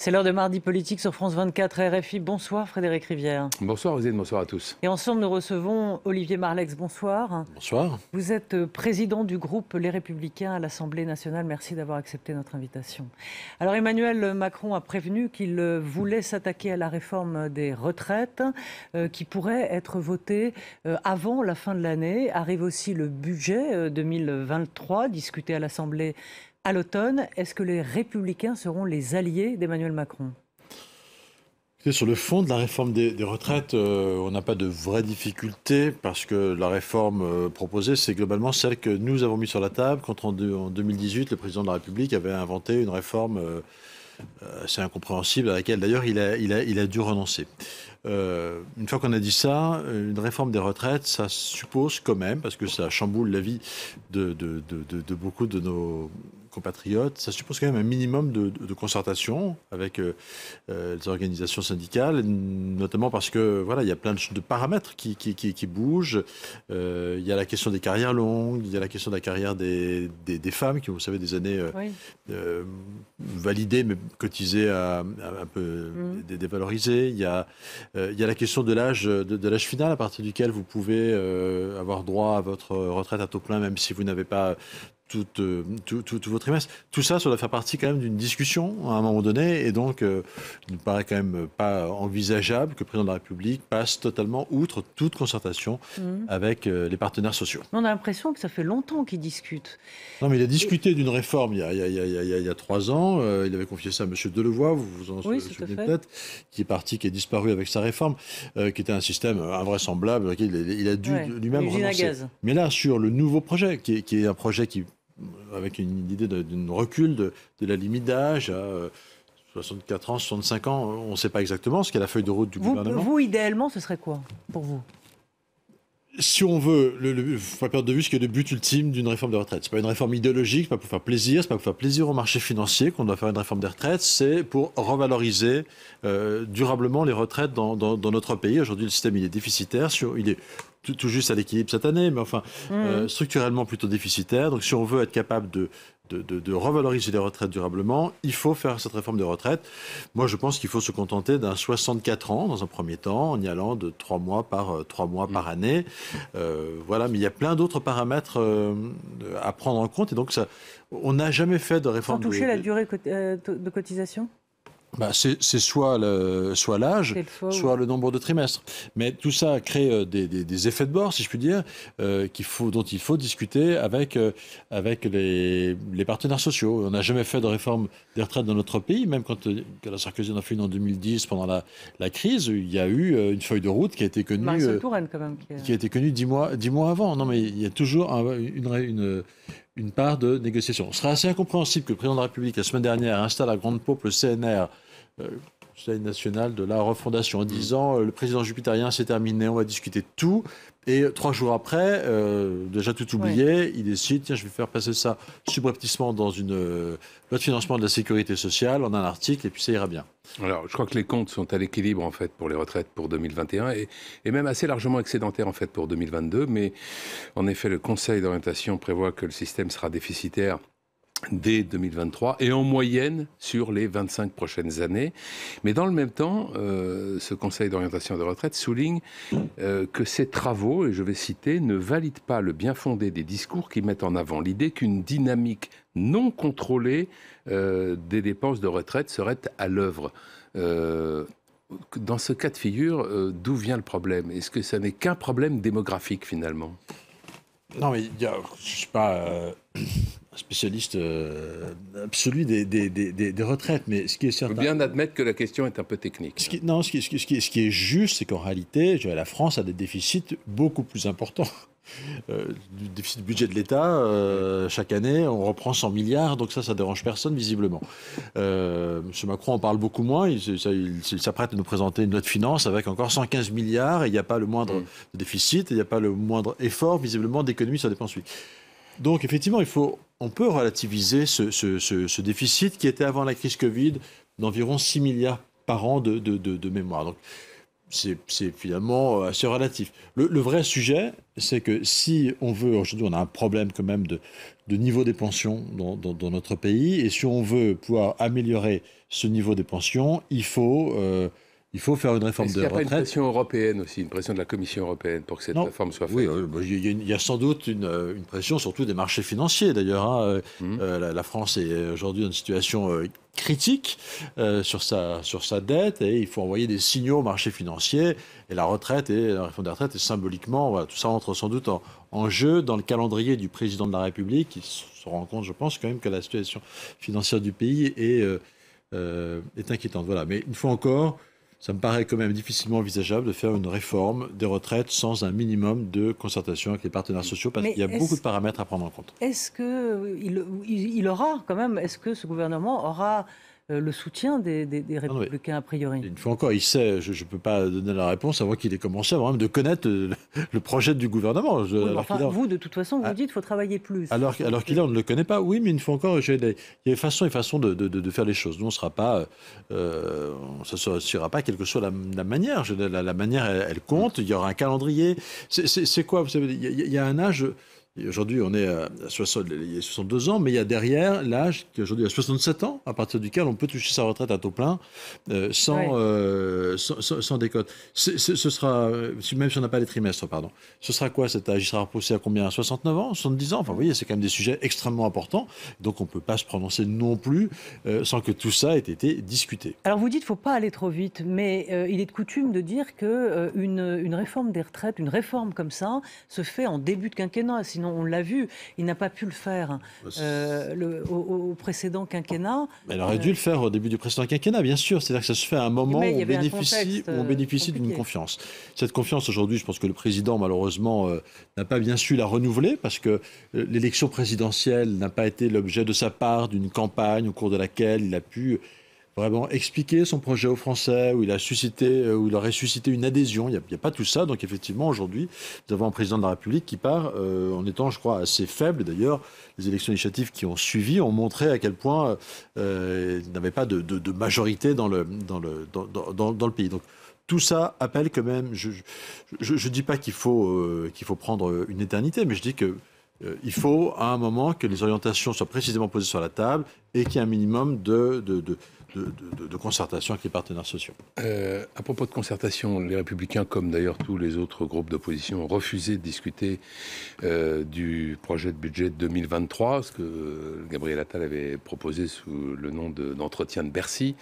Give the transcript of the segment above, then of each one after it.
C'est l'heure de Mardi Politique sur France 24 RFI. Bonsoir Frédéric Rivière. Bonsoir Rosine, bonsoir à tous. Et ensemble nous recevons Olivier Marlex, bonsoir. Bonsoir. Vous êtes euh, président du groupe Les Républicains à l'Assemblée nationale. Merci d'avoir accepté notre invitation. Alors Emmanuel Macron a prévenu qu'il euh, voulait s'attaquer à la réforme des retraites euh, qui pourrait être votée avant la fin de l'année. Arrive aussi le budget 2023 discuté à l'Assemblée à l'automne. Est-ce que les républicains seront les alliés d'Emmanuel Macron sur le fond de la réforme des, retraites, euh, on n'a pas de vraies difficultés parce que la réforme euh, proposée, c'est globalement celle que nous avons mise sur la table quand en, 2018, le président de la République avait inventé une réforme euh, assez incompréhensible à laquelle d'ailleurs il a, dû renoncer. une fois qu'on a dit ça, une réforme des retraites, ça suppose quand même, parce que ça chamboule la vie de beaucoup de nos compatriotes, ça suppose quand même un minimum de, concertation avec euh, euh, les organisations syndicales, notamment parce que voilà, il y a plein de, paramètres qui, qui, bougent. Euh, il y a la question des carrières longues, il y a la question de la carrière des, des, femmes qui, vous savez, des années validées mais cotisées à, un peu mmh. dévalorisées. Il y a il y a la question de l'âge de, l'âge final à partir duquel vous pouvez avoir droit à votre retraite à taux plein, même si vous n'avez pas euh, tout, tout, tout, vos trimestres. Tout ça, ça doit faire partie quand même d'une discussion à un moment donné. Et donc, euh, il ne paraît quand même pas envisageable que le président de la République passe totalement outre toute concertation mhm. avec euh, les partenaires sociaux. On a l'impression que ça fait longtemps qu'il discute. Non, mais il a discuté d'une réforme il y, a, trois ans. il avait confié ça à M. Delevoye, vous vous en souvenez peut-être, qui est parti, qui est disparu avec sa réforme, qui était un système invraisemblable. Il, a dû lui-même renoncer. Mais là, sur le nouveau projet, qui est un projet qui avec une idée d'un recul de, la limite d'âge à 64 euh, ans, 65 ans. On ne sait pas exactement ce qu'est la feuille de route du gouvernement. Vous, idéalement, ce serait quoi pour vous si on veut, le, le, faut pas perdre de vue ce qui est le but ultime d'une réforme de retraites. C'est pas une réforme idéologique, c'est pas pour faire plaisir, c'est pas pour faire plaisir au marché financier qu'on doit faire une réforme des retraites, c'est pour revaloriser euh, durablement les retraites dans, dans, notre pays. Aujourd'hui, le système il est déficitaire, il est tout, juste à l'équilibre cette année, mais enfin mmh. euh, structurellement plutôt déficitaire. Donc, si on veut être capable de de, revaloriser les retraites durablement, il faut faire cette réforme de retraite. Moi, je pense qu'il faut se contenter d'un 64 ans dans un premier temps, en y allant de 3 mois par, 3 euh, mois par mm. année. Euh, voilà, mais il y a plein d'autres paramètres euh, à prendre en compte. Et donc, ça, on n'a jamais fait de réforme. Sans toucher la durée de cotisation bah c'est soit le, soit l'âge, soit le nombre de trimestres. Mais tout ça crée euh, des, des, des effets de bord, si je puis dire, euh, qu'il faut, dont il faut discuter avec, euh, avec les, les, partenaires sociaux. On n'a jamais fait de réforme des retraites dans notre pays, même quand, la Sarkozy en a fait une en 2010 pendant la, la, crise, il y a eu une feuille de route qui a été connue. Bah, qui, a... été connue dix mois, dix mois avant. Non, mais il y a toujours une, une, une part de négociation. Ce sera assez incompréhensible que le président de la République, la semaine dernière, installe à Grande Paupe le CNR. Euh, national de la refondation, en disant euh, le président jupitérien s'est terminé, on va discuter de tout. Et trois jours après, euh, déjà tout oublié, il décide tiens, je vais faire passer ça subrepticement dans une euh, loi de financement de la sécurité sociale, en un article, et puis ça ira bien. Alors, je crois que les comptes sont à l'équilibre en fait pour les retraites pour 2021 et, et, même assez largement excédentaire en fait pour 2022. Mais en effet, le Conseil d'orientation prévoit que le système sera déficitaire dès 2023 et en moyenne sur les 25 prochaines années. Mais dans le même temps, euh, ce Conseil d'orientation de retraite souligne euh, que ces travaux, et je vais citer, ne valident pas le bien fondé des discours qui mettent en avant l'idée qu'une dynamique non contrôlée euh, des dépenses de retraite serait à l'œuvre dans ce cas de figure, d'où vient le problème Est-ce que ce n'est qu'un problème démographique finalement non, mais je ne suis pas euh, un spécialiste euh, absolu des, des, des, des, retraites, mais ce qui est certain. Il faut bien admettre que la question est un peu technique. Ce non, ce qui, ce qui, ce qui est juste, c'est qu'en réalité, la France a des déficits beaucoup plus importants euh, du déficit budget de l'État, euh, chaque année, on reprend 100 milliards, donc ça, ça dérange personne, visiblement. Euh, M. Macron en parle beaucoup moins, il, s'apprête à nous présenter une loi de avec encore 115 milliards, et il n'y a pas le moindre mm. déficit, il n'y a pas le moindre effort, visiblement, d'économie sur dépenses publiques. Donc effectivement, il faut, on peut relativiser ce, déficit qui était avant la crise Covid d'environ 6 milliards par an de, de mémoire. Donc c'est finalement euh, assez relatif. Le, vrai sujet, c'est que si on veut, aujourd'hui on a un problème quand même de, niveau des pensions dans, notre pays, et si on veut pouvoir améliorer ce niveau des pensions, il faut euh, il faut faire une réforme de y a une pression européenne aussi, une pression de la Commission européenne pour que cette réforme soit faite. Oui, euh, bah, il y, a sans doute euh, une, pression, surtout des marchés financiers d'ailleurs. Hein. Euh, hum. la, France est aujourd'hui dans une situation critique sur, sa, sur sa dette et il faut envoyer des signaux aux marchés financiers. Et la retraite et la réforme des retraites est symboliquement, tout ça entre sans doute en, jeu dans le calendrier du président de la République. Il se rend compte, je pense, quand même que la situation financière du pays est, est inquiétante. Voilà. Mais une fois encore, ça me paraît quand même difficilement envisageable de faire une réforme des retraites sans un minimum de concertation avec les partenaires sociaux, parce qu'il y a beaucoup de paramètres à prendre en compte. Est-ce qu'il il aura quand même, est-ce que ce gouvernement aura euh, le soutien des, républicains a priori. Une fois encore, il sait, je ne peux pas donner la réponse avant qu'il ait commencé à même de connaître euh, le projet du gouvernement. enfin, vous, de toute façon, vous ah. dites qu'il faut travailler plus. Alors, alors qu'il on ne le connaît pas, oui, mais une fois encore, il y a des façons et façon de, de, faire les choses. Nous, on ne sera pas, euh, euh on sera pas, quelle que soit la, manière. La, la, manière, elle, compte. Il y aura un calendrier. C'est quoi Vous savez, il y a un âge. Aujourd'hui, on est à 62 ans, mais il y a derrière l'âge qui aujourd'hui à 67 ans, à partir duquel on peut toucher sa retraite à taux plein euh, euh, sans, sans, décote. ce sera, euh, même si on n'a pas les trimestres, pardon, ce sera quoi cet âge Il sera repoussé à combien À 69 ans 70 ans Enfin, vous voyez, c'est quand même des sujets extrêmement importants, donc on ne peut pas se prononcer non plus sans que tout ça ait été discuté. Alors vous dites qu'il ne faut pas aller trop vite, mais il est de coutume de dire qu'une une réforme des retraites, une réforme comme ça, se fait en début de quinquennat, sinon on l'a vu, il n'a pas pu le faire hein, bah, euh, au, précédent quinquennat. Mais elle aurait dû le faire au début du précédent quinquennat, bien sûr. C'est-à-dire que ça se fait à un moment où on, euh, bénéficie, d'une confiance. Cette confiance, aujourd'hui, je pense que le président, malheureusement, euh, n'a pas bien su la renouveler parce que l'élection présidentielle n'a pas été l'objet de sa part d'une campagne au cours de laquelle il a pu vraiment expliquer son projet aux Français, où il a suscité, euh, où il aurait suscité une adhésion. Il n'y a, pas tout ça. Donc effectivement, aujourd'hui, nous avons un président de la République qui part euh, en étant, je crois, assez faible. D'ailleurs, les élections initiatives qui ont suivi ont montré à quel point euh, il n'avait pas de, majorité dans le, le, dans, le pays. Donc, tout ça appelle quand même. Je ne dis pas qu'il faut, qu'il faut prendre une éternité, mais je dis que il faut à un moment que les orientations soient précisément posées sur la table et qu'il y ait un minimum de, de, concertation avec les partenaires sociaux. Euh, à propos de concertation, les Républicains, comme d'ailleurs tous les autres groupes d'opposition, ont refusé de discuter euh, du projet de budget 2023, ce que euh, Gabriel Attal avait proposé sous le nom d'entretien de, Bercy.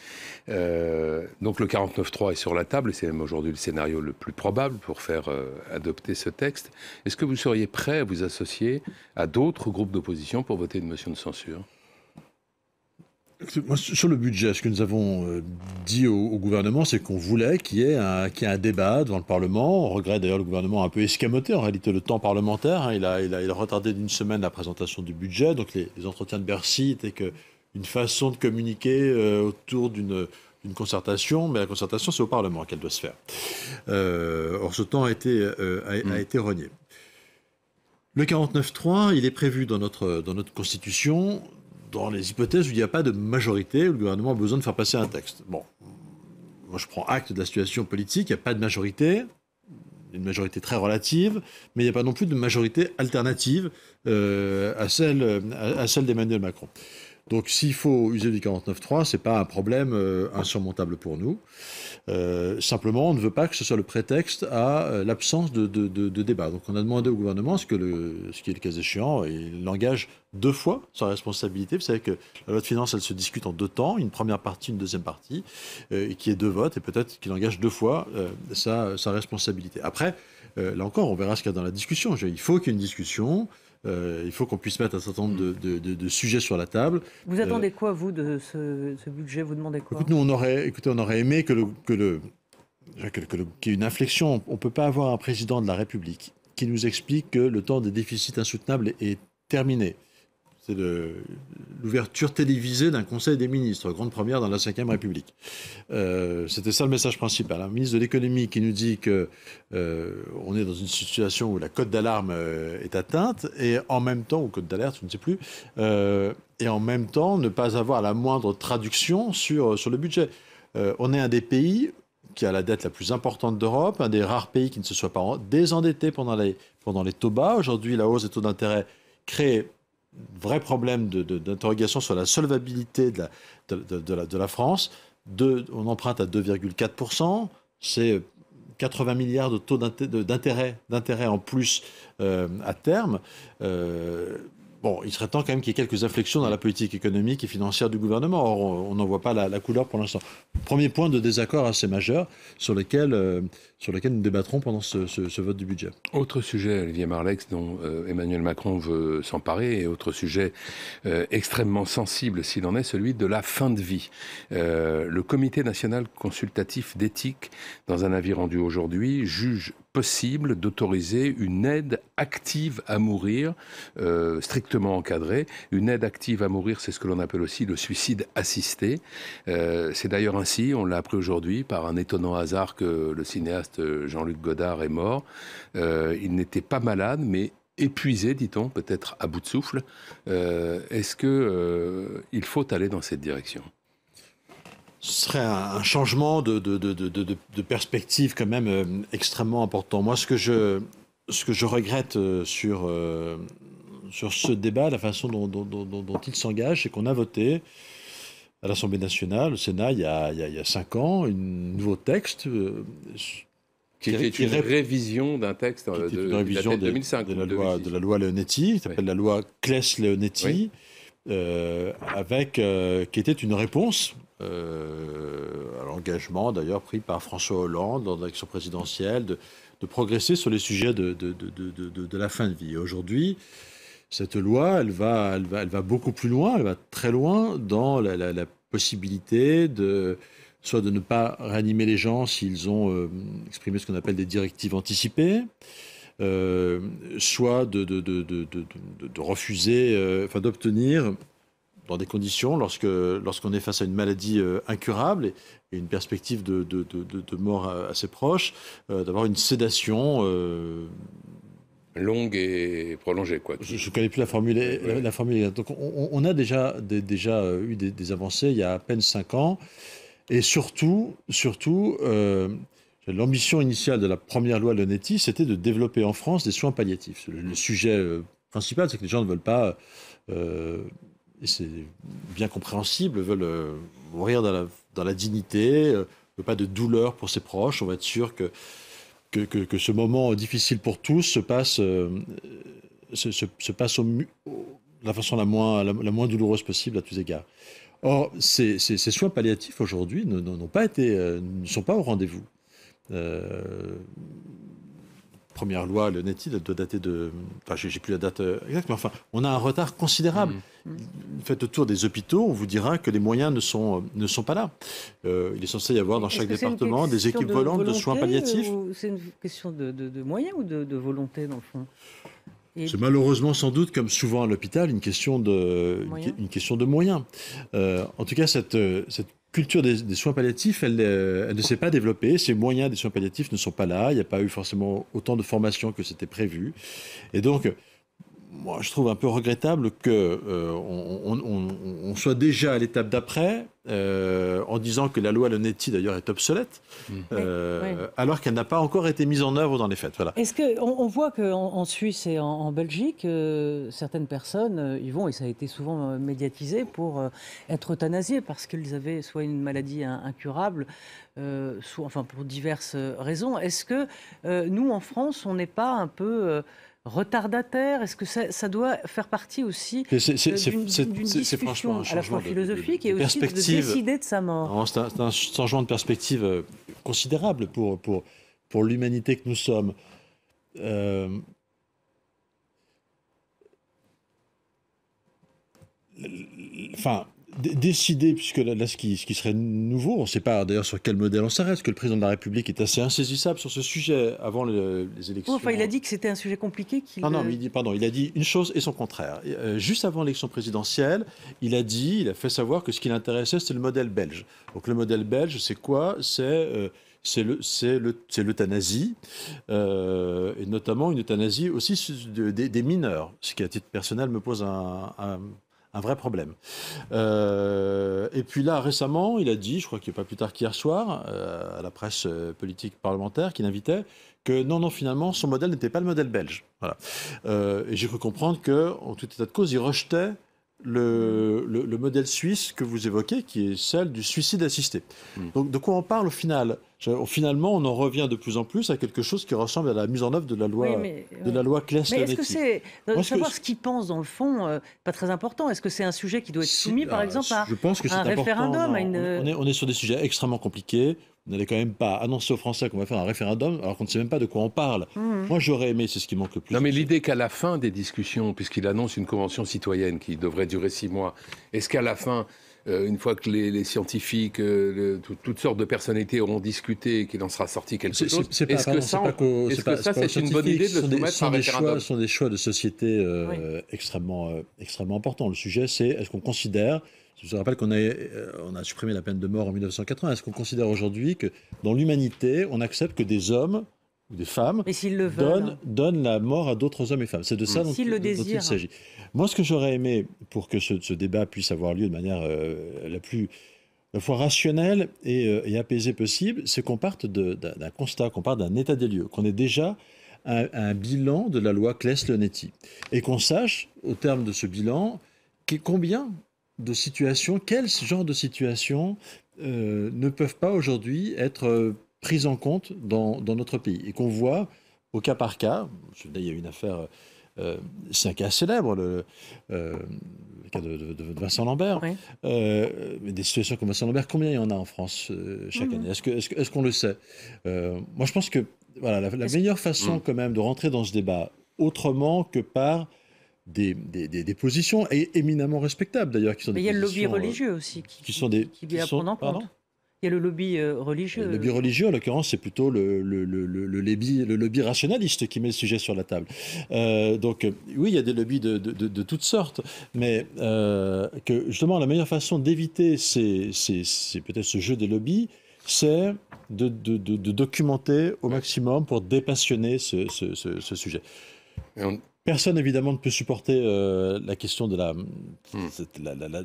donc le 49-3 est sur la table, et c'est même aujourd'hui le scénario le plus probable pour faire adopter ce texte. Est-ce que vous seriez prêt à vous associer à d'autres groupes d'opposition pour voter une motion de censure sur le budget, ce que nous avons euh, dit au, gouvernement, c'est qu'on voulait qu'il y, ait un, débat devant le Parlement. On regrette d'ailleurs le gouvernement a un peu escamoté en réalité le temps parlementaire. Hein. Il, a, retardé d'une semaine la présentation du budget. Donc les, entretiens de Bercy étaient que une façon de communiquer euh, autour d'une, concertation, mais la concertation, c'est au Parlement qu'elle doit se faire. Euh, or, ce temps a été, renié. a, mm. été Le 49.3, il est prévu dans notre Constitution dans les hypothèses où il n'y a pas de majorité, où le gouvernement a besoin de faire passer un texte. Bon, moi je prends acte de la situation politique, il n'y a pas de majorité, une majorité très relative, mais il n'y a pas non plus de majorité alternative euh, à celle, à celle d'Emmanuel Macron. Donc s'il faut user du 49.3, ce n'est pas un problème euh, insurmontable pour nous. Euh, simplement, on ne veut pas que ce soit le prétexte à euh, l'absence de, débat. Donc on a demandé au gouvernement, ce, que le, ce qui est le cas échéant, et il l'engage deux fois sa responsabilité. Vous savez que la loi de finances, elle se discute en deux temps, une première partie, une deuxième partie, et qui est deux votes, et peut-être qu'il engage deux fois sa, responsabilité. Après, là encore, on verra ce qu'il y a dans la discussion. Il faut qu'il y ait une discussion. Euh, il faut qu'on puisse mettre un certain nombre de, mm. sujets sur la table. Vous attendez euh, quoi, vous, de ce, budget Vous demandez quoi nous, on aurait, écoutez, on aurait aimé que le, que qu'il y ait une inflexion. On ne peut pas avoir un président de la République qui nous explique que le temps des déficits insoutenables est terminé. C'est l'ouverture télévisée d'un Conseil des ministres, grande première dans la Ve République. Euh, c'était ça le message principal. Un ministre de l'économie qui nous dit qu'on euh, est dans une situation où la cote d'alarme euh, est atteinte et en même temps, ou cote d'alerte, je ne sais plus, et en même temps ne pas avoir la moindre traduction sur, sur le budget. on est un des pays qui a la dette la plus importante d'Europe, un des rares pays qui ne se soit pas désendetté pendant les, pendant les taux bas. Aujourd'hui, la hausse des taux d'intérêt crée vrai problème d'interrogation sur la solvabilité de la, France. on emprunte à 2,4%, c'est 80 milliards de taux d'intérêt, d'intérêt en plus euh, à terme. Euh, bon, il serait temps quand même qu'il y ait quelques inflexions dans la politique économique et financière du gouvernement. Or, on n'en voit pas la, couleur pour l'instant. Premier point de désaccord assez majeur sur lequel, euh, sur lequel nous débattrons pendant ce, vote du budget. Autre sujet, Olivier Marlex, dont euh, Emmanuel Macron veut s'emparer, et autre sujet euh, extrêmement sensible s'il en est, celui de la fin de vie. Euh, le Comité national consultatif d'éthique, dans un avis rendu aujourd'hui, juge possible d'autoriser une aide active à mourir, strictement encadrée. Une aide active à mourir, c'est ce que l'on appelle aussi le suicide assisté. c'est d'ailleurs ainsi, on l'a appris aujourd'hui par un étonnant hasard que le cinéaste euh, Jean-Luc Godard est mort. Euh, il n'était pas malade, mais épuisé, dit-on, peut-être à bout de souffle. Euh, est-ce que il faut aller dans cette direction ce serait un changement de, de, perspective quand même extrêmement important. Moi, ce que je, ce que je regrette sur, sur ce débat, la façon dont, il s'engage, c'est qu'on a voté à l'Assemblée nationale, au Sénat, il il y, a, cinq ans, un nouveau texte qui, une révision d'un texte euh, de, de, 2005, de la, loi, de la loi Leonetti, qui s'appelle la loi Claes-Leonetti, euh, avec euh, qui était une réponse à l'engagement d'ailleurs pris par François Hollande dans l'élection présidentielle de, progresser sur les sujets de, de la fin de vie. Aujourd'hui, cette loi, elle va, elle va, elle va beaucoup plus loin, elle va très loin dans la possibilité de soit de ne pas réanimer les gens s'ils ont euh, exprimé ce qu'on appelle des directives anticipées, euh, soit de, refuser, euh, enfin d'obtenir dans des conditions, lorsque lorsqu'on est face à une maladie incurable et, une perspective de, mort assez proche, d'avoir une sédation longue et prolongée. Quoi. Je ne connais plus la formule. Donc, on, a déjà, déjà eu des, avancées il y a à peine cinq ans. Et surtout, surtout euh, l'ambition initiale de la première loi Leonetti, c'était de développer en France des soins palliatifs. Le, sujet euh, principal, c'est que les gens ne veulent pas, euh, et c'est bien compréhensible, veulent mourir dans la, dignité, veulent pas de douleur pour ses proches. On va être sûr que, que, que, ce moment difficile pour tous se passe, se, passe au, de la façon la moins, la, la moins douloureuse possible à tous égards. Or, ces, soins palliatifs aujourd'hui n'ont pas été, euh, ne sont pas au rendez-vous. Euh, première loi, le NETI, doit dater de. Enfin, j'ai plus la date euh, exacte, mais enfin, on a un retard considérable. Mmh. Mmh. Faites le tour des hôpitaux, on vous dira que les moyens ne sont, ne sont pas là. il est censé y avoir dans chaque département des équipes volantes de soins palliatifs. C'est une question de, de moyens ou de, volonté, dans le fond c'est malheureusement sans doute, comme souvent à l'hôpital, une question de, moyens. une question de moyens. Euh, en tout cas, cette, euh, culture des, soins palliatifs, euh, elle, ne s'est pas développée. Ces moyens des soins palliatifs ne sont pas là. Il n'y a pas eu forcément autant de formations que c'était prévu. Et donc, moi, je trouve un peu regrettable qu'on euh, on, soit déjà à l'étape d'après euh, en disant que la loi Lonetti, d'ailleurs, est obsolète, mm. euh, alors qu'elle n'a pas encore été mise en œuvre dans les faits. Voilà. Est-ce que, on, voit qu'en Suisse et en, Belgique, certaines personnes y vont, et ça a été souvent médiatisé, pour être euthanasiées parce qu'elles avaient soit une maladie incurable, soit, enfin, pour diverses raisons. Est-ce que nous, en France, on n'est pas un peu retardataire Est-ce que ça, doit faire partie aussi d'une discussion à la fois philosophique de, et aussi de décider de sa mort C'est un, changement de perspective euh, considérable pour, pour, pour l'humanité que nous sommes. Euh, enfin, Décider, puisque là, ce, qui, serait nouveau, on ne sait pas d'ailleurs sur quel modèle on s'arrête, que le président de la République est assez insaisissable sur ce sujet avant les élections. enfin, il a dit que c'était un sujet compliqué. Non, non, il dit, pardon, il a dit une chose et son contraire. Euh, juste avant l'élection présidentielle, il a dit, il a fait savoir que ce qui l'intéressait, c'était le modèle belge. Donc le modèle belge, c'est quoi C'est euh, c'est le, le, l'euthanasie, euh, et notamment une euthanasie aussi des, mineurs, ce qui à titre personnel me pose un un vrai problème. Euh, et puis là, récemment, il a dit, je crois qu'il a pas plus tard qu'hier soir, euh, à la presse euh, politique parlementaire qu'il invitait, que non, non, finalement, son modèle n'était pas le modèle belge. Voilà. et j'ai cru comprendre qu'en tout état de cause, il rejetait le, le, modèle suisse que vous évoquez, qui est celle du suicide assisté. Hmm. Donc de quoi on parle au final Finalement, on en revient de plus en plus à quelque chose qui ressemble à la mise en œuvre de la loi, oui, la loi Mais est-ce que c'est savoir ce qu'ils pensent dans le fond, euh, pas très important. Est-ce que c'est un sujet qui doit être soumis, par ah, exemple, à, je pense que à un référendum, on, est, on est sur des sujets extrêmement compliqués n'allait quand même pas annoncer aux Français qu'on va faire un référendum alors qu'on ne sait même pas de quoi on parle. Hmm. Moi, j'aurais aimé, c'est ce qui manque le plus. Non, mais l'idée qu'à la fin des discussions, puisqu'il annonce une convention citoyenne qui devrait durer six mois, est-ce qu'à la fin, euh, une fois que les, scientifiques, euh, toutes sortes de personnalités auront discuté qu'il en sera sorti quelque chose, est-ce que ça, c'est une bonne idée de le soumettre à un référendum Ce sont des choix de société euh, extrêmement, extrêmement importants. Le sujet, c'est est-ce qu'on considère je vous rappelle qu'on a, euh, on a supprimé la peine de mort en 1980. Est-ce qu'on considère aujourd'hui que dans l'humanité, on accepte que des hommes ou des femmes hein. donnent, la mort à d'autres hommes et femmes C'est de ça mmh. dont, il s'agit. Moi, ce que j'aurais aimé pour que ce, ce, débat puisse avoir lieu de manière euh, la plus fois rationnelle euh, et, apaisée possible, c'est qu'on parte d'un constat, qu'on parte d'un état des lieux, qu'on ait déjà un, bilan de la loi Claes-Leonetti et qu'on sache, au terme de ce bilan, combien de situations, quel genre de situations euh, ne peuvent pas aujourd'hui être euh, prises en compte dans, dans notre pays et qu'on voit au cas par cas. Il y a une affaire, euh, c'est un cas célèbre, le, cas de, Vincent Lambert. mais des situations comme Vincent Lambert, combien il y en a en France chaque mhm. année Est-ce qu'on le sait Moi, je pense que voilà, la, meilleure façon quand même de rentrer dans ce débat autrement que par des, positions éminemment respectables d'ailleurs. Qui sont Mais il y a le lobby euh, religieux aussi qui, sont des, qui, en compte. Il y a le lobby euh, religieux. Le lobby religieux, en l'occurrence, c'est plutôt le, le, le, lobby, le lobby rationaliste qui met le sujet sur la table. Euh, donc, oui, il y a des lobbies de, de, toutes sortes, mais que justement, la meilleure façon d'éviter ces, ces, peut-être ce jeu des lobbies, c'est de, documenter au maximum pour dépassionner ce, ce sujet. on Personne, évidemment, ne peut supporter euh, la question de, la, hmm.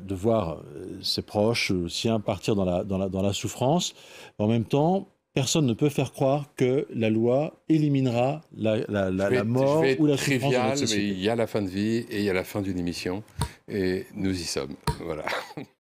de voir euh, ses proches, euh, siens, partir dans la, dans, la, souffrance. En même temps, personne ne peut faire croire que la loi éliminera la, la, la, la mort ou la trivial, mais il y a la fin de vie et il y a la fin d'une émission et nous y sommes. Voilà.